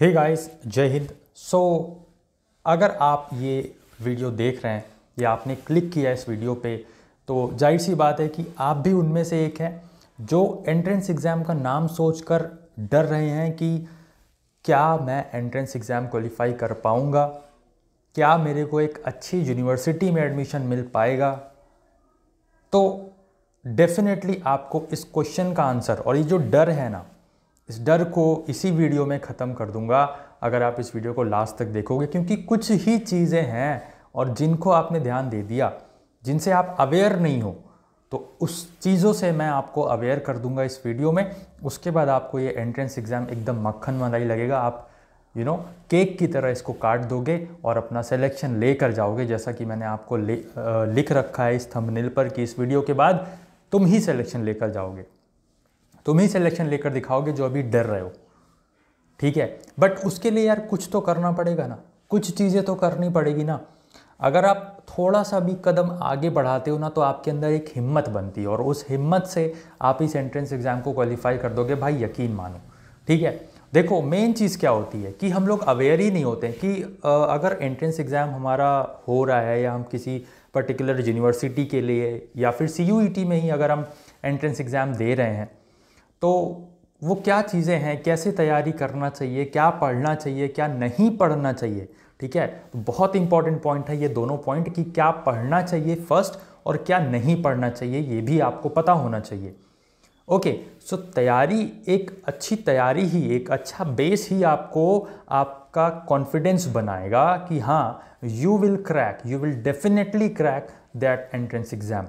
Hey guys जय हिंद सो अगर आप ये वीडियो देख रहे हैं या आपने क्लिक किया इस वीडियो पे तो जाहिर सी बात है कि आप भी उनमें से एक हैं जो एंट्रेंस एग्ज़ाम का नाम सोचकर डर रहे हैं कि क्या मैं एंट्रेंस एग्ज़ाम क्वालिफ़ाई कर पाऊँगा क्या मेरे को एक अच्छी यूनिवर्सिटी में एडमिशन मिल पाएगा तो डेफिनेटली आपको इस क्वेश्चन का आंसर और ये जो डर है ना इस डर को इसी वीडियो में ख़त्म कर दूंगा अगर आप इस वीडियो को लास्ट तक देखोगे क्योंकि कुछ ही चीज़ें हैं और जिनको आपने ध्यान दे दिया जिनसे आप अवेयर नहीं हो तो उस चीज़ों से मैं आपको अवेयर कर दूंगा इस वीडियो में उसके बाद आपको ये एंट्रेंस एग्ज़ाम एकदम मक्खन मलाई लगेगा आप यू नो केक की तरह इसको काट दोगे और अपना सिलेक्शन ले कर जाओगे जैसा कि मैंने आपको लिख रखा है इस थंबनेल पर कि इस वीडियो के बाद तुम ही सिलेक्शन लेकर जाओगे तुम ही सिलेक्शन लेकर दिखाओगे जो अभी डर रहे हो ठीक है बट उसके लिए यार कुछ तो करना पड़ेगा ना कुछ चीज़ें तो करनी पड़ेगी ना अगर आप थोड़ा सा भी कदम आगे बढ़ाते हो ना तो आपके अंदर एक हिम्मत बनती है और उस हिम्मत से आप इस एंट्रेंस एग्ज़ाम को क्वालिफाई कर दोगे भाई यकीन मानो ठीक है देखो मेन चीज़ क्या होती है कि हम लोग अवेयर ही नहीं होते हैं कि अगर एंट्रेंस एग्ज़ाम हमारा हो रहा है या हम किसी पर्टिकुलर यूनिवर्सिटी के लिए या फिर सी e में ही अगर हम एंट्रेंस एग्ज़ाम दे रहे हैं तो वो क्या चीज़ें हैं कैसे तैयारी करना चाहिए क्या पढ़ना चाहिए क्या नहीं पढ़ना चाहिए ठीक है तो बहुत इंपॉर्टेंट पॉइंट है ये दोनों पॉइंट कि क्या पढ़ना चाहिए फर्स्ट और क्या नहीं पढ़ना चाहिए ये भी आपको पता होना चाहिए ओके सो तैयारी एक अच्छी तैयारी ही एक अच्छा बेस ही आपको आपका कॉन्फिडेंस बनाएगा कि हाँ you will crack you will definitely crack that entrance exam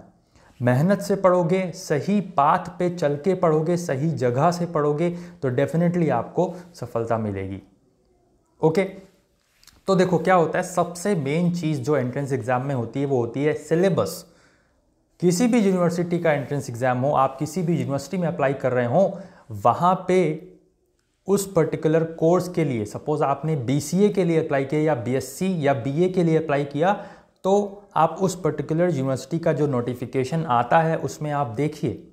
मेहनत से पढ़ोगे सही पाथ पे चल के पढ़ोगे सही जगह से पढ़ोगे तो डेफिनेटली आपको सफलता मिलेगी ओके तो देखो क्या होता है सबसे मेन चीज़ जो एंट्रेंस एग्ज़ाम में होती है वो होती है सिलेबस किसी भी यूनिवर्सिटी का एंट्रेंस एग्ज़ाम हो आप किसी भी यूनिवर्सिटी में अप्लाई कर रहे हो वहाँ पे उस पर्टिकुलर कोर्स के लिए सपोज़ आपने बी के लिए अप्लाई किया या बी या बी के लिए अप्लाई किया तो आप उस पर्टिकुलर यूनिवर्सिटी का जो नोटिफिकेशन आता है उसमें आप देखिए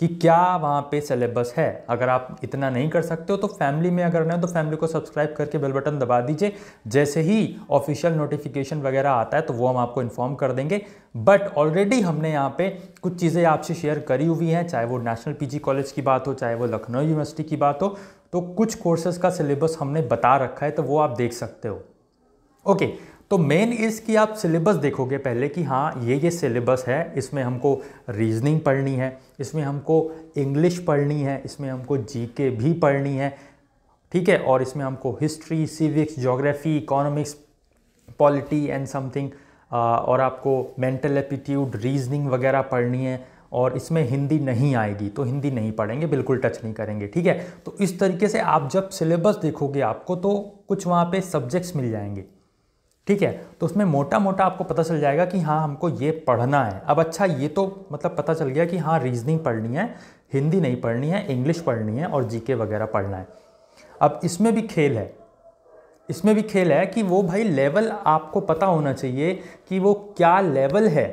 कि क्या वहाँ पे सिलेबस है अगर आप इतना नहीं कर सकते हो तो फैमिली में अगर ना तो फैमिली को सब्सक्राइब करके बेल बटन दबा दीजिए जैसे ही ऑफिशियल नोटिफिकेशन वगैरह आता है तो वो हम आपको इन्फॉर्म कर देंगे बट ऑलरेडी हमने यहाँ पे कुछ चीज़ें आपसे शेयर करी हुई हैं चाहे वो नेशनल पी कॉलेज की बात हो चाहे वो लखनऊ यूनिवर्सिटी की बात हो तो कुछ कोर्सेज़ का सिलेबस हमने बता रखा है तो वो आप देख सकते हो ओके okay, तो मेन इज़ कि आप सिलेबस देखोगे पहले कि हाँ ये ये सिलेबस है इसमें हमको रीजनिंग पढ़नी है इसमें हमको इंग्लिश पढ़नी है इसमें हमको जीके भी पढ़नी है ठीक है और इसमें हमको history civics geography economics polity and something और आपको मेंटल एप्टीट्यूड रीजनिंग वगैरह पढ़नी है और इसमें हिंदी नहीं आएगी तो हिंदी नहीं पढ़ेंगे बिल्कुल टच नहीं करेंगे ठीक है तो इस तरीके से आप जब सिलेबस देखोगे आपको तो कुछ वहाँ पे सब्जेक्ट्स मिल जाएंगे ठीक है तो उसमें मोटा मोटा आपको पता चल जाएगा कि हाँ हमको ये पढ़ना है अब अच्छा ये तो मतलब पता चल गया कि हाँ रीजनिंग पढ़नी है हिंदी नहीं पढ़नी है इंग्लिश पढ़नी है और जीके वगैरह पढ़ना है अब इसमें भी खेल है इसमें भी खेल है कि वो भाई लेवल आपको पता होना चाहिए कि वो क्या लेवल है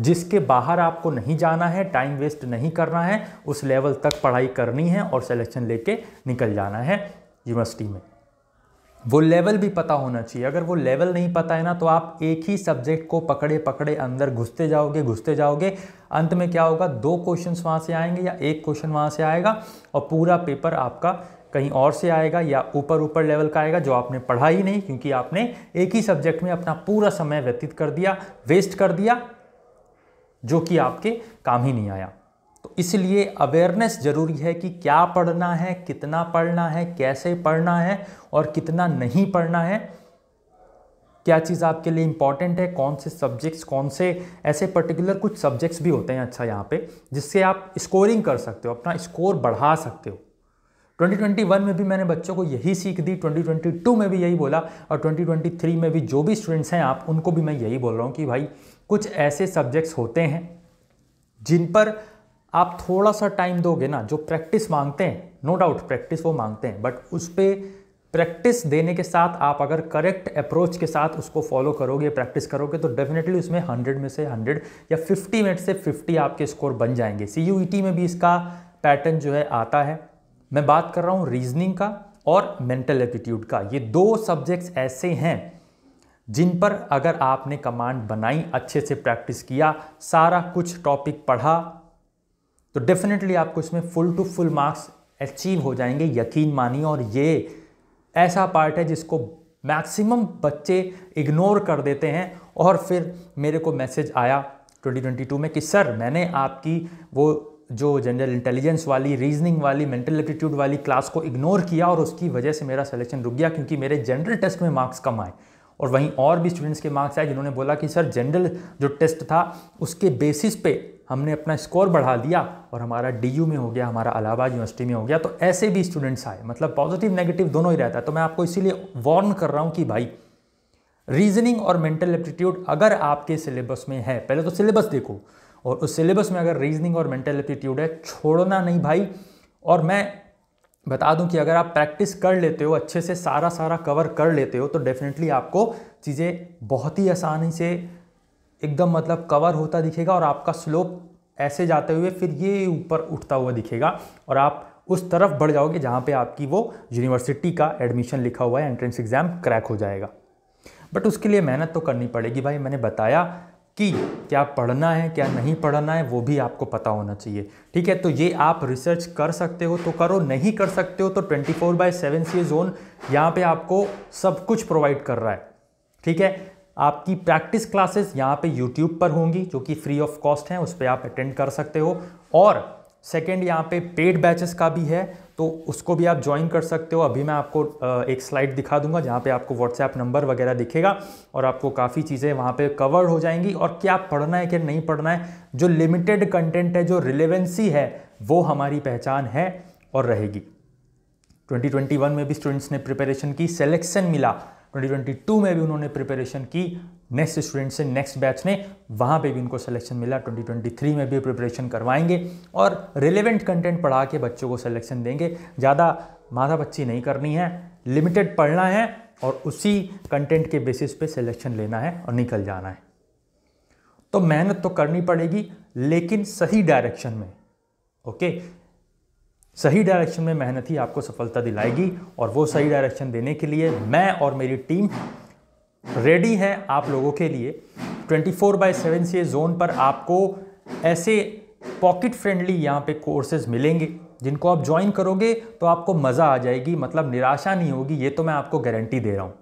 जिसके बाहर आपको नहीं जाना है टाइम वेस्ट नहीं करना है उस लेवल तक पढ़ाई करनी है और सिलेक्शन लेके निकल जाना है यूनिवर्सिटी में वो लेवल भी पता होना चाहिए अगर वो लेवल नहीं पता है ना तो आप एक ही सब्जेक्ट को पकड़े पकड़े अंदर घुसते जाओगे घुसते जाओगे अंत में क्या होगा दो क्वेश्चन वहाँ से आएंगे या एक क्वेश्चन वहाँ से आएगा और पूरा पेपर आपका कहीं और से आएगा या ऊपर ऊपर लेवल का आएगा जो आपने पढ़ा ही नहीं क्योंकि आपने एक ही सब्जेक्ट में अपना पूरा समय व्यतीत कर दिया वेस्ट कर दिया जो कि आपके काम ही नहीं आया तो इसलिए अवेयरनेस जरूरी है कि क्या पढ़ना है कितना पढ़ना है कैसे पढ़ना है और कितना नहीं पढ़ना है क्या चीज़ आपके लिए इंपॉर्टेंट है कौन से सब्जेक्ट्स कौन से ऐसे पर्टिकुलर कुछ सब्जेक्ट्स भी होते हैं अच्छा यहाँ पे जिससे आप स्कोरिंग कर सकते हो अपना स्कोर बढ़ा सकते हो 2021 में भी मैंने बच्चों को यही सीख दी 2022 में भी यही बोला और 2023 में भी जो भी स्टूडेंट्स हैं आप उनको भी मैं यही बोल रहा हूँ कि भाई कुछ ऐसे सब्जेक्ट्स होते हैं जिन पर आप थोड़ा सा टाइम दोगे ना जो प्रैक्टिस मांगते हैं नो डाउट प्रैक्टिस वो मांगते हैं बट उस पर प्रैक्टिस देने के साथ आप अगर करेक्ट अप्रोच के साथ उसको फॉलो करोगे प्रैक्टिस करोगे तो डेफिनेटली उसमें 100 में से 100 या 50 में से 50 आपके स्कोर बन जाएंगे सी यू e में भी इसका पैटर्न जो है आता है मैं बात कर रहा हूँ रीजनिंग का और मेंटल एटीट्यूड का ये दो सब्जेक्ट्स ऐसे हैं जिन पर अगर आपने कमांड बनाई अच्छे से प्रैक्टिस किया सारा कुछ टॉपिक पढ़ा तो डेफिनेटली आपको इसमें full to full marks achieve हो जाएंगे यकीन मानिए और ये ऐसा पार्ट है जिसको मैक्सिमम बच्चे इग्नोर कर देते हैं और फिर मेरे को मैसेज आया 2022 में कि सर मैंने आपकी वो जो जनरल इंटेलिजेंस वाली रीजनिंग वाली मेंटल एप्टीट्यूड वाली क्लास को इग्नोर किया और उसकी वजह से मेरा सिलेक्शन रुक गया क्योंकि मेरे जनरल टेस्ट में मार्क्स कम आए और वहीं और भी स्टूडेंट्स के मार्क्स आए जिन्होंने बोला कि सर जनरल जो टेस्ट था उसके बेसिस पे हमने अपना स्कोर बढ़ा दिया और हमारा डीयू में हो गया हमारा अलाहाबाद यूनिवर्सिटी में हो गया तो ऐसे भी स्टूडेंट्स आए मतलब पॉजिटिव नेगेटिव दोनों ही रहता है तो मैं आपको इसीलिए वार्न कर रहा हूँ कि भाई रीजनिंग और मेंटल एप्टीट्यूड अगर आपके सिलेबस में है पहले तो सिलेबस देखो और उस सिलेबस में अगर रीजनिंग और मेंटल एप्टीट्यूड है छोड़ना नहीं भाई और मैं बता दूं कि अगर आप प्रैक्टिस कर लेते हो अच्छे से सारा सारा कवर कर लेते हो तो डेफिनेटली आपको चीज़ें बहुत ही आसानी से एकदम मतलब कवर होता दिखेगा और आपका स्लोप ऐसे जाते हुए फिर ये ऊपर उठता हुआ दिखेगा और आप उस तरफ बढ़ जाओगे जहाँ पे आपकी वो यूनिवर्सिटी का एडमिशन लिखा हुआ है एंट्रेंस एग्ज़ाम क्रैक हो जाएगा बट उसके लिए मेहनत तो करनी पड़ेगी भाई मैंने बताया कि क्या पढ़ना है क्या नहीं पढ़ना है वो भी आपको पता होना चाहिए ठीक है तो ये आप रिसर्च कर सकते हो तो करो नहीं कर सकते हो तो 24 four by seven C zone यहाँ पे आपको सब कुछ प्रोवाइड कर रहा है ठीक है आपकी प्रैक्टिस क्लासेस यहाँ पे यूट्यूब पर होंगी जो कि फ्री ऑफ कॉस्ट हैं उस पर आप अटेंड कर सकते हो और सेकेंड यहाँ पे पेड बैचेस का भी है तो उसको भी आप ज्वाइन कर सकते हो अभी मैं आपको एक स्लाइड दिखा दूंगा जहाँ पे आपको व्हाट्सएप नंबर वगैरह दिखेगा और आपको काफ़ी चीज़ें वहाँ पे कवर हो जाएंगी और क्या पढ़ना है क्या नहीं पढ़ना है जो लिमिटेड कंटेंट है जो रिलेवेंसी है वो हमारी पहचान है और रहेगी 2021 में भी स्टूडेंट्स ने प्रिपरेशन की सेलेक्शन मिला 2022 में भी उन्होंने प्रिपरेशन की नेक्स्ट स्टूडेंट से नेक्स्ट बैच में वहाँ पे भी इनको सिलेक्शन मिला 2023 में भी प्रिपरेशन करवाएंगे और रिलेवेंट कंटेंट पढ़ा के बच्चों को सिलेक्शन देंगे ज़्यादा माथा बच्ची नहीं करनी है लिमिटेड पढ़ना है और उसी कंटेंट के बेसिस पे सिलेक्शन लेना है और निकल जाना है तो मेहनत तो करनी पड़ेगी लेकिन सही डायरेक्शन में ओके सही डायरेक्शन में मेहनत ही आपको सफलता दिलाएगी और वो सही डायरेक्शन देने के लिए मैं और मेरी टीम रेडी है आप लोगों के लिए 24 four by seven C zone पर आपको ऐसे पॉकेट फ्रेंडली यहाँ पे कोर्सेज मिलेंगे जिनको आप ज्वाइन करोगे तो आपको मज़ा आ जाएगी मतलब निराशा नहीं होगी ये तो मैं आपको गारंटी दे रहा हूँ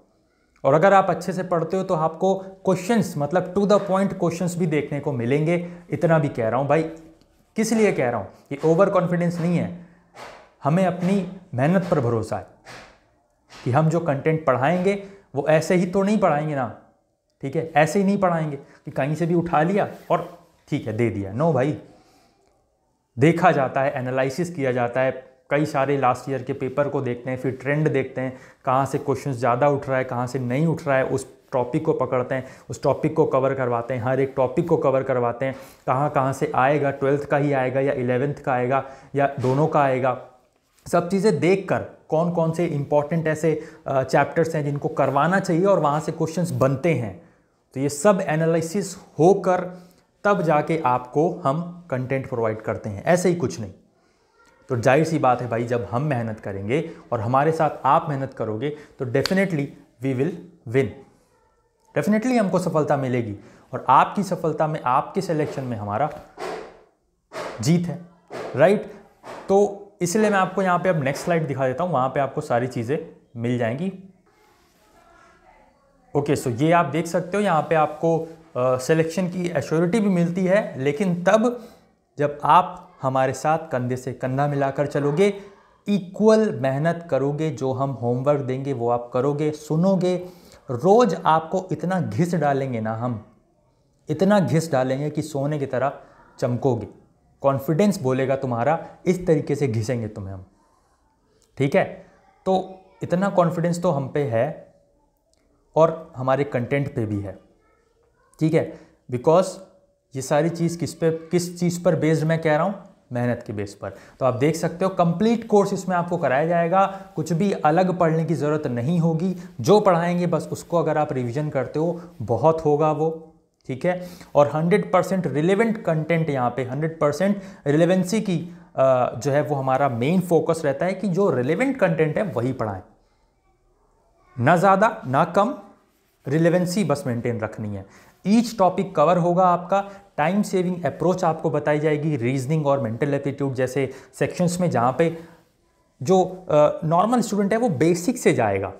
और अगर आप अच्छे से पढ़ते हो तो आपको क्वेश्चंस मतलब टू द पॉइंट क्वेश्चंस भी देखने को मिलेंगे इतना भी कह रहा हूँ भाई किस लिए कह रहा हूँ ये ओवर कॉन्फिडेंस नहीं है हमें अपनी मेहनत पर भरोसा है कि हम जो कंटेंट पढ़ाएंगे वो ऐसे ही तो नहीं पढ़ाएंगे ना ठीक है ऐसे ही नहीं पढ़ाएंगे कि कहीं से भी उठा लिया और ठीक है दे दिया नो भाई देखा जाता है एनालिसिस किया जाता है कई सारे लास्ट ईयर के पेपर को देखते हैं फिर ट्रेंड देखते हैं कहाँ से क्वेश्चन ज़्यादा उठ रहा है कहाँ से नहीं उठ रहा है उस टॉपिक को पकड़ते हैं उस टॉपिक को कवर करवाते हैं हर एक टॉपिक को कवर करवाते हैं कहाँ कहाँ से आएगा ट्वेल्थ का ही आएगा या इलेवेंथ का आएगा या दोनों का आएगा सब चीज़ें देखकर कौन कौन से इंपॉर्टेंट ऐसे चैप्टर्स हैं जिनको करवाना चाहिए और वहाँ से क्वेश्चन बनते हैं तो ये सब एनालिसिस होकर तब जाके आपको हम कंटेंट प्रोवाइड करते हैं ऐसे ही कुछ नहीं तो जाहिर सी बात है भाई जब हम मेहनत करेंगे और हमारे साथ आप मेहनत करोगे तो definitely we will win definitely हमको सफलता मिलेगी और आपकी सफलता में आपके सिलेक्शन में हमारा जीत है राइट right? तो इसलिए मैं आपको यहाँ पे अब नेक्स्ट स्लाइड दिखा देता हूँ वहाँ पे आपको सारी चीज़ें मिल जाएंगी ओके सो ये आप देख सकते हो यहाँ पे आपको सिलेक्शन की एश्योरिटी भी मिलती है लेकिन तब जब आप हमारे साथ कंधे से कंधा मिलाकर चलोगे इक्वल मेहनत करोगे जो हम होमवर्क देंगे वो आप करोगे सुनोगे रोज़ आपको इतना घिस डालेंगे ना हम इतना घिस डालेंगे कि सोने की तरह चमकोगे कॉन्फिडेंस बोलेगा तुम्हारा इस तरीके से घिसेंगे तुम्हें हम ठीक है तो इतना कॉन्फिडेंस तो हम पे है और हमारे कंटेंट पे भी है ठीक है बिकॉज ये सारी चीज़ किस पे किस चीज़ पर बेस्ड मैं कह रहा हूँ मेहनत के बेस पर तो आप देख सकते हो कंप्लीट कोर्स इसमें आपको कराया जाएगा कुछ भी अलग पढ़ने की ज़रूरत नहीं होगी जो पढ़ाएंगे बस उसको अगर आप रिवीजन करते हो बहुत होगा वो ठीक है और 100 परसेंट रिलेवेंट कंटेंट यहाँ पे 100 परसेंट रिलेवेंसी की जो है वो हमारा मेन फोकस रहता है कि जो रिलेवेंट कंटेंट है वही पढ़ाएं ना ज़्यादा ना कम रिलेवेंसी बस मेंटेन रखनी है ईच टॉपिक कवर होगा आपका टाइम सेविंग अप्रोच आपको बताई जाएगी रीजनिंग और मेंटल एप्टीट्यूड जैसे सेक्शंस में जहाँ पे जो नॉर्मल uh, स्टूडेंट है वो बेसिक से जाएगा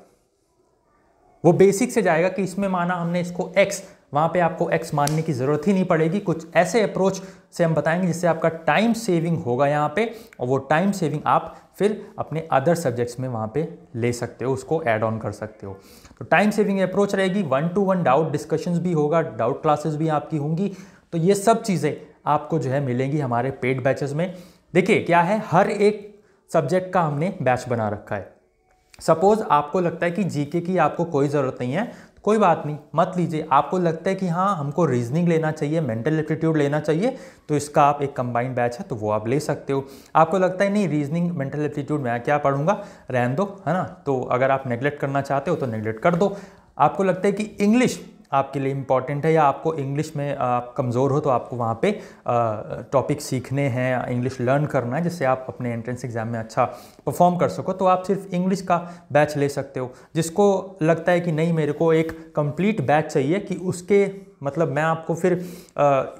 वो बेसिक से जाएगा कि इसमें माना हमने इसको एक्स वहाँ पे आपको एक्स मानने की ज़रूरत ही नहीं पड़ेगी कुछ ऐसे अप्रोच से हम बताएंगे जिससे आपका टाइम सेविंग होगा यहाँ पे और वो टाइम सेविंग आप फिर अपने अदर सब्जेक्ट्स में वहाँ पे ले सकते हो उसको एड ऑन कर सकते हो तो टाइम सेविंग अप्रोच रहेगी one to one doubt discussions भी होगा डाउट क्लासेस भी आपकी होंगी तो ये सब चीज़ें आपको जो है मिलेंगी हमारे पेड बैचेस में देखिए क्या है हर एक सब्जेक्ट का हमने बैच बना रखा है सपोज़ आपको लगता है कि जीके की आपको कोई ज़रूरत नहीं है कोई बात नहीं मत लीजिए आपको लगता है कि हाँ हमको रीजनिंग लेना चाहिए मेंटल एप्टीट्यूड लेना चाहिए तो इसका आप एक कंबाइंड बैच है तो वो आप ले सकते हो आपको लगता है नहीं रीजनिंग मेंटल एप्टीट्यूड मैं क्या पढ़ूंगा रहन दो है ना तो अगर आप नेग्लेक्ट करना चाहते हो तो नेग्लेक्ट कर दो आपको लगता है कि इंग्लिश आपके लिए इम्पॉर्टेंट है या आपको इंग्लिश में आप कमज़ोर हो तो आपको वहाँ पे टॉपिक सीखने हैं इंग्लिश लर्न करना है जिससे आप अपने एंट्रेंस एग्ज़ाम में अच्छा परफॉर्म कर सको तो आप सिर्फ इंग्लिश का बैच ले सकते हो जिसको लगता है कि नहीं मेरे को एक कंप्लीट बैच चाहिए कि उसके मतलब मैं आपको फिर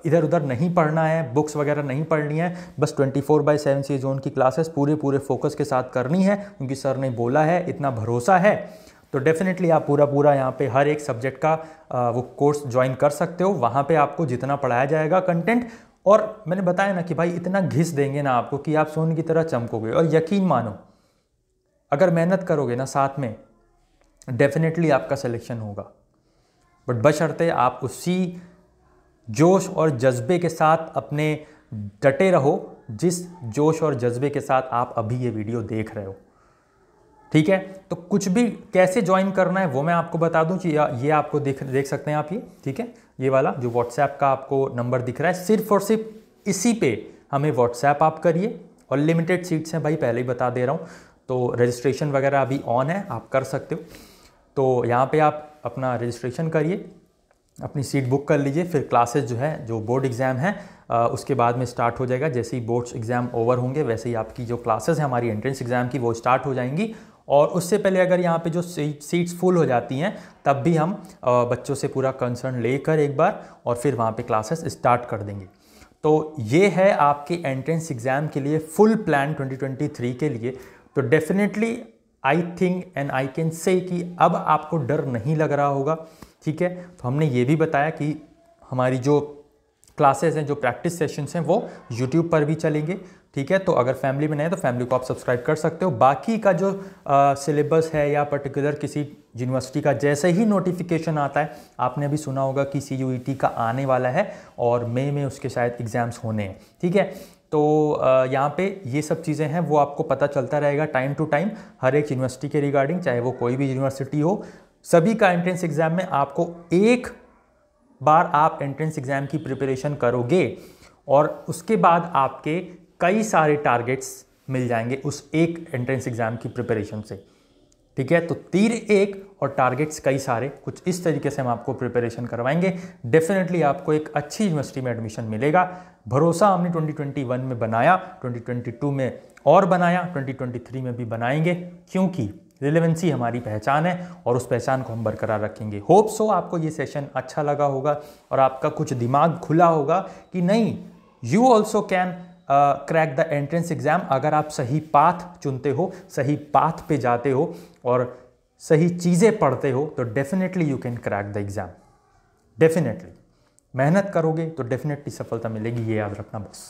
इधर उधर नहीं पढ़ना है बुक्स वगैरह नहीं पढ़नी है बस 24 four by seven C zone की क्लासेस पूरे पूरे फोकस के साथ करनी है क्योंकि सर ने बोला है इतना भरोसा है तो डेफिनेटली आप पूरा पूरा यहाँ पे हर एक सब्जेक्ट का वो कोर्स ज्वाइन कर सकते हो वहाँ पे आपको जितना पढ़ाया जाएगा कंटेंट और मैंने बताया ना कि भाई इतना घिस देंगे ना आपको कि आप सोने की तरह चमकोगे और यकीन मानो अगर मेहनत करोगे ना साथ में डेफिनेटली आपका सिलेक्शन होगा बट बशर्ते आप उसी जोश और जज्बे के साथ अपने डटे रहो जिस जोश और जज्बे के साथ आप अभी ये वीडियो देख रहे हो ठीक है तो कुछ भी कैसे ज्वाइन करना है वो मैं आपको बता दूं कि ये आपको देख देख सकते हैं आप ये ठीक है ये वाला जो व्हाट्सएप का आपको नंबर दिख रहा है सिर्फ और सिर्फ इसी पे हमें व्हाट्सएप आप करिए और लिमिटेड सीट्स हैं भाई पहले ही बता दे रहा हूँ तो रजिस्ट्रेशन वगैरह अभी ऑन है आप कर सकते हो तो यहाँ पर आप अपना रजिस्ट्रेशन करिए अपनी सीट बुक कर लीजिए फिर क्लासेज जो है जो बोर्ड एग्ज़ाम है आ, उसके बाद में स्टार्ट हो जाएगा जैसे ही बोर्ड्स एग्ज़ाम ओवर होंगे वैसे ही आपकी जो क्लासेस हैं हमारी एंट्रेंस एग्ज़ाम की वो स्टार्ट हो जाएंगी और उससे पहले अगर यहाँ पे जो सीट्स फुल हो जाती हैं तब भी हम बच्चों से पूरा कंसर्न लेकर एक बार और फिर वहाँ पे क्लासेस स्टार्ट कर देंगे तो ये है आपके एंट्रेंस एग्ज़ाम के लिए फुल प्लान 2023 के लिए तो definitely I think and I can say कि अब आपको डर नहीं लग रहा होगा ठीक है तो हमने ये भी बताया कि हमारी जो क्लासेस हैं जो प्रैक्टिस सेशंस हैं वो यूट्यूब पर भी चलेंगे ठीक है तो अगर फैमिली में नहीं है तो फैमिली को आप सब्सक्राइब कर सकते हो बाकी का जो सिलेबस है या पर्टिकुलर किसी यूनिवर्सिटी का जैसे ही नोटिफिकेशन आता है आपने भी सुना होगा कि सी e का आने वाला है और मई में उसके शायद एग्ज़ाम्स होने हैं ठीक है तो यहाँ पे ये सब चीज़ें हैं वो आपको पता चलता रहेगा टाइम टू टाइम हर एक यूनिवर्सिटी के रिगार्डिंग चाहे वो कोई भी यूनिवर्सिटी हो सभी का एंट्रेंस एग्ज़ाम में आपको एक बार आप एंट्रेंस एग्ज़ाम की प्रिपरेशन करोगे और उसके बाद आपके कई सारे टारगेट्स मिल जाएंगे उस एक एंट्रेंस एग्ज़ाम की प्रिपरेशन से ठीक है तो तीर एक और टारगेट्स कई सारे कुछ इस तरीके से हम आपको प्रिपरेशन करवाएंगे डेफिनेटली आपको एक अच्छी यूनिवर्सिटी में एडमिशन मिलेगा भरोसा हमने 2021 में बनाया 2022 में और बनाया 2023 में भी बनाएंगे क्योंकि रिलेवेंसी हमारी पहचान है और उस पहचान को हम बरकरार रखेंगे होप सो आपको ये सेशन अच्छा लगा होगा और आपका कुछ दिमाग खुला होगा कि नहीं you also can crack the entrance exam अगर आप सही पाथ चुनते हो सही पाथ पे जाते हो और सही चीज़ें पढ़ते हो तो definitely you can crack the exam definitely मेहनत करोगे तो डेफिनेटली सफलता मिलेगी ये याद रखना बस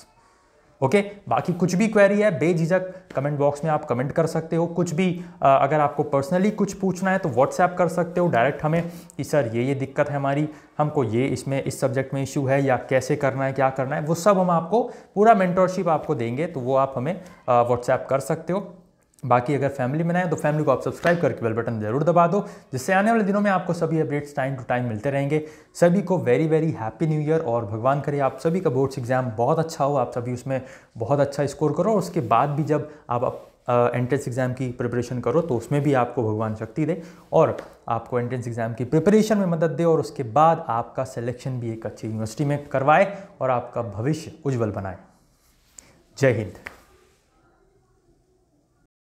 ओके बाकी कुछ भी क्वेरी है बेझिझक कमेंट बॉक्स में आप कमेंट कर सकते हो कुछ भी आ, अगर आपको पर्सनली कुछ पूछना है तो व्हाट्सएप कर सकते हो डायरेक्ट हमें कि सर ये ये दिक्कत है हमारी हमको ये इसमें इस सब्जेक्ट में इशू है या कैसे करना है क्या करना है वो सब हम आपको पूरा मेंटोरशिप आपको देंगे तो वो आप हमें व्हाट्सएप कर सकते हो बाकी अगर फैमिली में नए तो फैमिली को आप सब्सक्राइब करके बेल बटन जरूर दबा दो जिससे आने वाले दिनों में आपको सभी अपडेट्स टाइम टू टाइम मिलते रहेंगे सभी को very very happy new year और भगवान करे आप सभी का बोर्ड्स एग्जाम बहुत अच्छा हो आप सभी उसमें बहुत अच्छा स्कोर करो और उसके बाद भी जब आप एंट्रेंस एग्ज़ाम की प्रिपरेशन करो तो उसमें भी आपको भगवान शक्ति दे और आपको एंट्रेंस एग्ज़ाम की प्रिपरेशन में मदद दे और उसके बाद आपका सिलेक्शन भी एक अच्छी यूनिवर्सिटी में करवाए और आपका भविष्य उज्जवल बनाए जय हिंद